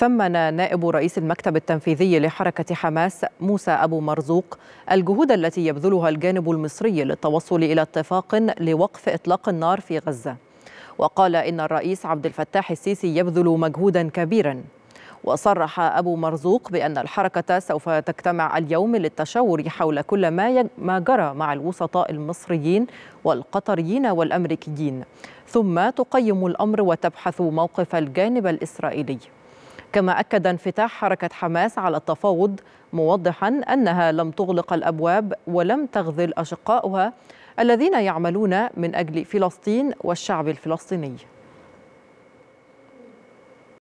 ثمن نائب رئيس المكتب التنفيذي لحركة حماس موسى أبو مرزوق الجهود التي يبذلها الجانب المصري للتوصل إلى اتفاق لوقف إطلاق النار في غزة وقال إن الرئيس عبد الفتاح السيسي يبذل مجهودا كبيرا وصرح أبو مرزوق بأن الحركة سوف تجتمع اليوم للتشاور حول كل ما, يج... ما جرى مع الوسطاء المصريين والقطريين والأمريكيين ثم تقيم الأمر وتبحث موقف الجانب الإسرائيلي كما أكد انفتاح حركة حماس على التفاوض موضحا أنها لم تغلق الأبواب ولم تخذل أشقاؤها الذين يعملون من أجل فلسطين والشعب الفلسطيني